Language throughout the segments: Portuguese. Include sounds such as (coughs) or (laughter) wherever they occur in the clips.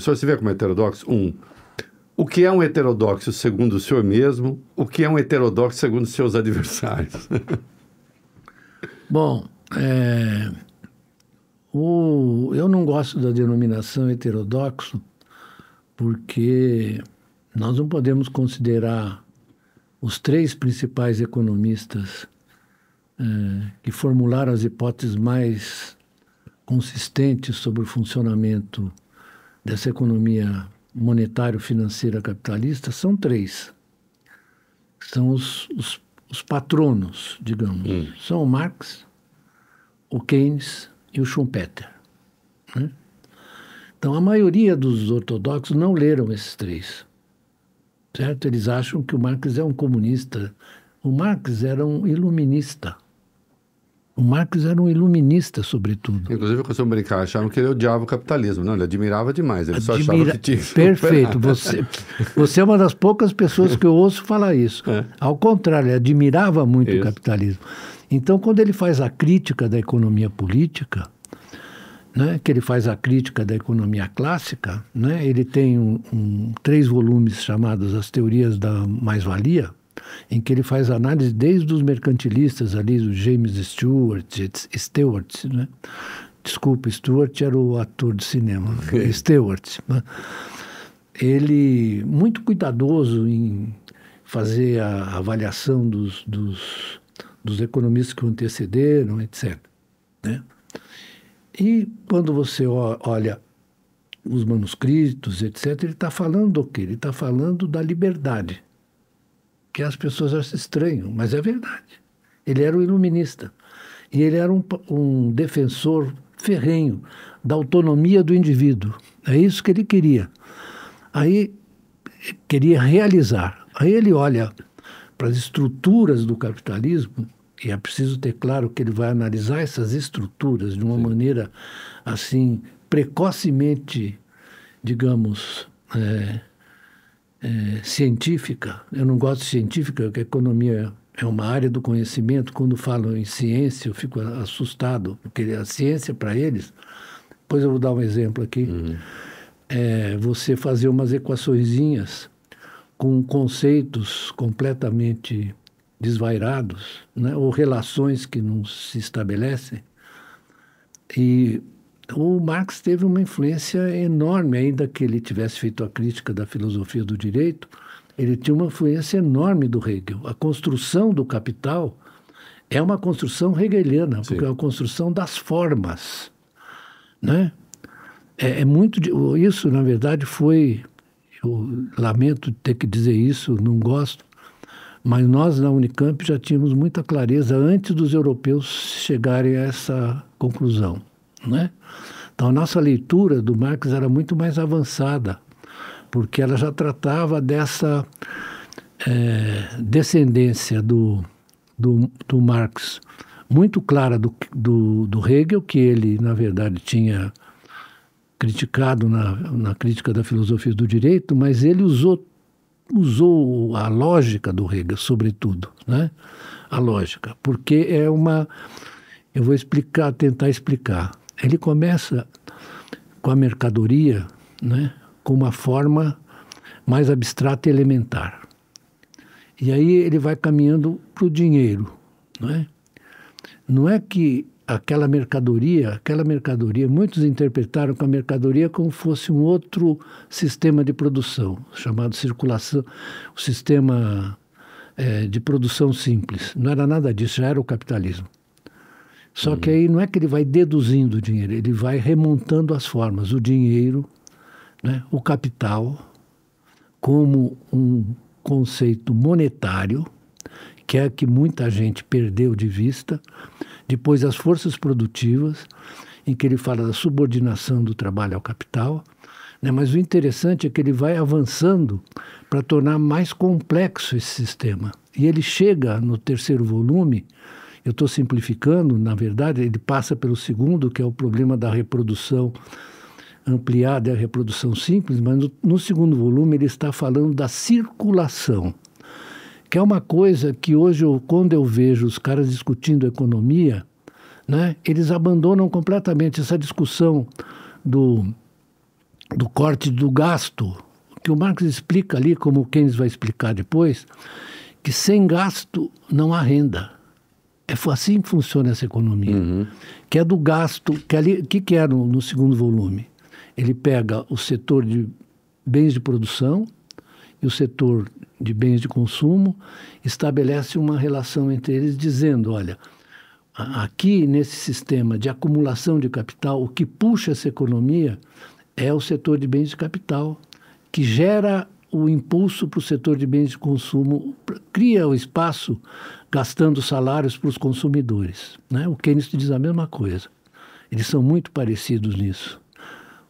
Só se vê como heterodoxo? Um. O que é um heterodoxo segundo o senhor mesmo? O que é um heterodoxo segundo os seus adversários? (laughs) Bom, é, o, eu não gosto da denominação heterodoxo porque nós não podemos considerar os três principais economistas é, que formularam as hipóteses mais consistentes sobre o funcionamento dessa economia monetário-financeira capitalista são três. São os, os, os patronos, digamos. Hum. São o Marx, o Keynes e o Schumpeter. Né? Então, a maioria dos ortodoxos não leram esses três. Certo? Eles acham que o Marx é um comunista. O Marx era um iluminista. O Marx era um iluminista, sobretudo. Inclusive, eu costumo brincar, achavam que ele odiava o capitalismo. Não, ele admirava demais, ele Admira... só achava que tinha. Perfeito. Você, você é uma das poucas pessoas que eu ouço falar isso. É. Ao contrário, ele admirava muito isso. o capitalismo. Então, quando ele faz a crítica da economia política, né, que ele faz a crítica da economia clássica, né, ele tem um, um, três volumes chamados As Teorias da Mais-Valia, em que ele faz análise desde os mercantilistas ali, o James Stewart, Stewart, né? Desculpa, Stewart era o ator de cinema, né? Stewart. Né? Ele, muito cuidadoso em fazer a avaliação dos, dos, dos economistas que o antecederam, etc. Né? E quando você olha os manuscritos, etc., ele está falando o quê? Ele está falando da liberdade que as pessoas acham estranho, mas é verdade. Ele era um iluminista e ele era um, um defensor ferrenho da autonomia do indivíduo. É isso que ele queria. Aí queria realizar. Aí ele olha para as estruturas do capitalismo e é preciso ter claro que ele vai analisar essas estruturas de uma Sim. maneira assim precocemente, digamos, é, é, científica, eu não gosto de científica, porque economia é uma área do conhecimento. Quando falam em ciência, eu fico assustado, porque a ciência para eles. Pois eu vou dar um exemplo aqui. Uhum. É, você fazer umas equaçõezinhas com conceitos completamente desvairados, né? ou relações que não se estabelecem, e o Marx teve uma influência enorme, ainda que ele tivesse feito a crítica da filosofia do direito, ele tinha uma influência enorme do Hegel. A construção do capital é uma construção hegeliana, Sim. porque é uma construção das formas, né? É, é muito isso, na verdade, foi eu lamento ter que dizer isso, não gosto, mas nós na Unicamp já tínhamos muita clareza antes dos europeus chegarem a essa conclusão. Né? Então a nossa leitura do Marx era muito mais avançada, porque ela já tratava dessa é, descendência do, do, do, Marx muito clara do, do, do Hegel, que ele, na verdade, tinha criticado na, na crítica da filosofia do direito, mas ele usou, usou a lógica do Hegel, sobretudo, né? a lógica, porque é uma. Eu vou explicar, tentar explicar. Ele começa com a mercadoria, né, com uma forma mais abstrata e elementar. E aí ele vai caminhando para o dinheiro, não é? Não é que aquela mercadoria, aquela mercadoria, muitos interpretaram com a mercadoria como fosse um outro sistema de produção, chamado circulação, o sistema é, de produção simples. Não era nada disso, já era o capitalismo. Só uhum. que aí não é que ele vai deduzindo o dinheiro, ele vai remontando as formas. O dinheiro, né, o capital, como um conceito monetário, que é que muita gente perdeu de vista. Depois, as forças produtivas, em que ele fala da subordinação do trabalho ao capital. Né, mas o interessante é que ele vai avançando para tornar mais complexo esse sistema. E ele chega no terceiro volume eu estou simplificando, na verdade, ele passa pelo segundo, que é o problema da reprodução ampliada, e é a reprodução simples, mas no, no segundo volume ele está falando da circulação, que é uma coisa que hoje, eu, quando eu vejo os caras discutindo economia, né, eles abandonam completamente essa discussão do, do corte do gasto, que o Marx explica ali, como o Keynes vai explicar depois, que sem gasto não há renda. É assim que funciona essa economia. Uhum. Que é do gasto. O que, que, que é no, no segundo volume? Ele pega o setor de bens de produção e o setor de bens de consumo, estabelece uma relação entre eles, dizendo: olha, aqui nesse sistema de acumulação de capital, o que puxa essa economia é o setor de bens de capital, que gera o impulso para o setor de bens de consumo, cria o espaço gastando salários para os consumidores. Né? O Keynes diz a mesma coisa. Eles são muito parecidos nisso.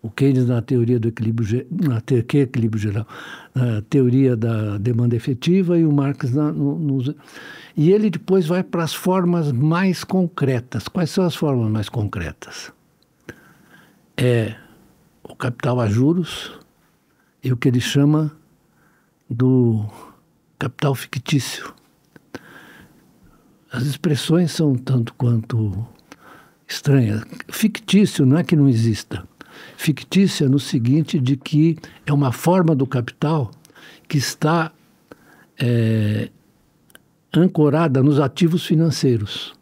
O Keynes na teoria do equilíbrio, na te, que equilíbrio geral, na teoria da demanda efetiva e o Marx na, no, no, e ele depois vai para as formas mais concretas. Quais são as formas mais concretas? É o capital a juros e o que ele chama do capital fictício. As expressões são tanto quanto estranhas. Fictício não é que não exista. Fictício é no seguinte de que é uma forma do capital que está é, ancorada nos ativos financeiros.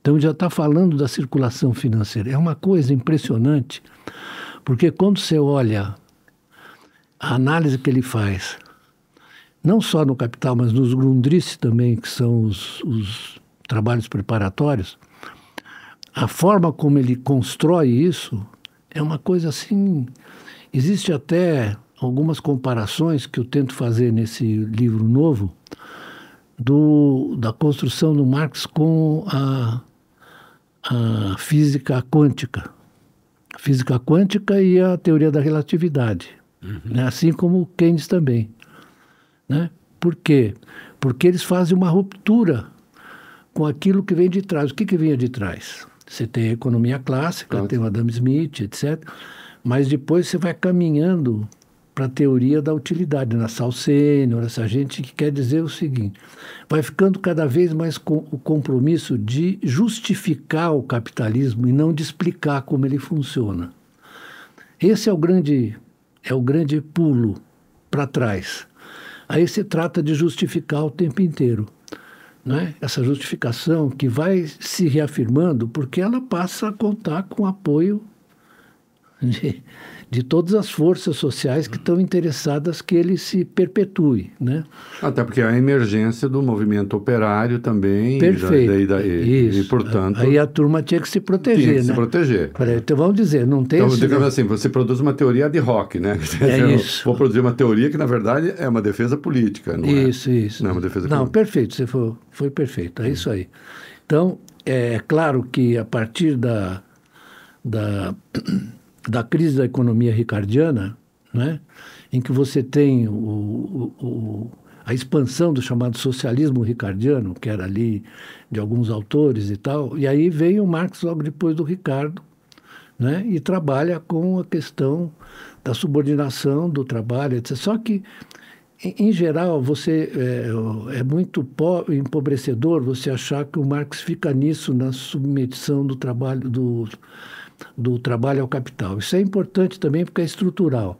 Então já está falando da circulação financeira. É uma coisa impressionante, porque quando você olha a análise que ele faz não só no capital, mas nos grundris também, que são os, os trabalhos preparatórios, a forma como ele constrói isso é uma coisa assim. Existe até algumas comparações que eu tento fazer nesse livro novo do, da construção do Marx com a, a física quântica. A física quântica e a teoria da relatividade, uhum. né? assim como Keynes também. Né? Por quê? Porque eles fazem uma ruptura com aquilo que vem de trás. O que, que vinha de trás? Você tem a economia clássica, claro. tem o Adam Smith, etc. Mas depois você vai caminhando para a teoria da utilidade, na Salsênior, essa gente que quer dizer o seguinte: vai ficando cada vez mais com o compromisso de justificar o capitalismo e não de explicar como ele funciona. Esse é o grande, é o grande pulo para trás. Aí se trata de justificar o tempo inteiro. Né? Essa justificação que vai se reafirmando porque ela passa a contar com o apoio (laughs) de, de todas as forças sociais que estão interessadas que ele se perpetue, né? Até porque a emergência do movimento operário também. Perfeito. E, da, Isso. e portanto... Aí a turma tinha que se proteger, tinha que né? se proteger. então vamos dizer, não tem... Então, digamos assim, você produz uma teoria de rock, né? É (laughs) isso. Vou produzir uma teoria que, na verdade, é uma defesa política, não isso, é? Isso, isso. Não é uma defesa Não, política. perfeito, você foi, foi perfeito, é hum. isso aí. Então, é claro que a partir da... da da crise da economia ricardiana, né, em que você tem o, o, o, a expansão do chamado socialismo ricardiano, que era ali de alguns autores e tal, e aí vem o Marx logo depois do Ricardo, né, e trabalha com a questão da subordinação do trabalho, etc. Só que em geral, você é, é muito pobre, empobrecedor você achar que o Marx fica nisso na submissão do trabalho do, do trabalho ao capital. Isso é importante também porque é estrutural,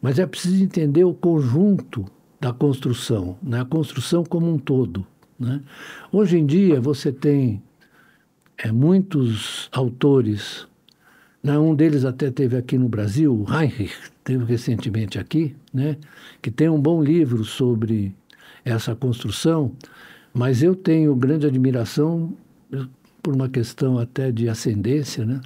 mas é preciso entender o conjunto da construção, né? a construção como um todo. Né? Hoje em dia você tem é, muitos autores, né? um deles até teve aqui no Brasil, o Heinrich, teve recentemente aqui, né? que tem um bom livro sobre essa construção, mas eu tenho grande admiração por uma questão até de ascendência, né?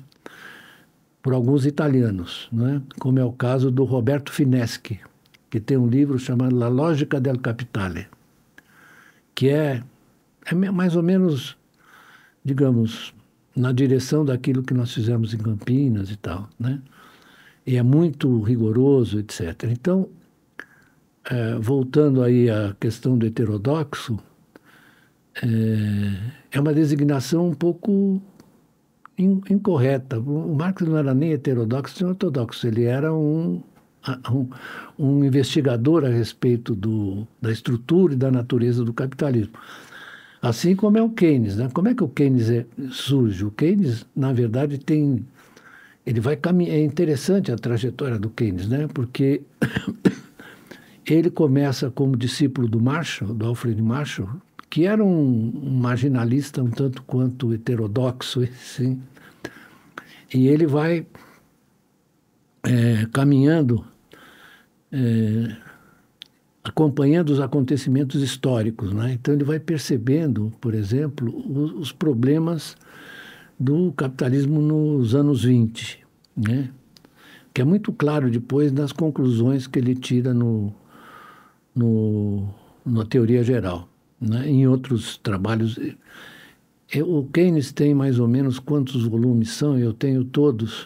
por alguns italianos, né? como é o caso do Roberto Fineschi, que tem um livro chamado La Lógica del Capitale, que é, é mais ou menos, digamos, na direção daquilo que nós fizemos em Campinas e tal, né? E é muito rigoroso, etc. Então, é, voltando aí à questão do heterodoxo, é, é uma designação um pouco incorreta. O Marx não era nem heterodoxo nem ortodoxo, ele era um, um, um, investigador a respeito do, da estrutura e da natureza do capitalismo. Assim como é o Keynes. Né? Como é que o Keynes é, surge? O Keynes, na verdade, tem. Ele vai caminhar. É interessante a trajetória do Keynes, né? porque (coughs) ele começa como discípulo do Marshall, do Alfred Marshall, que era um, marginalista um tanto quanto heterodoxo, (laughs) sim e ele vai é, caminhando, é, acompanhando os acontecimentos históricos. Né? Então, ele vai percebendo, por exemplo, os, os problemas do capitalismo nos anos 20, né? que é muito claro depois nas conclusões que ele tira no, no, na teoria geral. Né? Em outros trabalhos, eu, eh, eh, o Keynes tem mais ou menos quantos volumes são, eu tenho todos.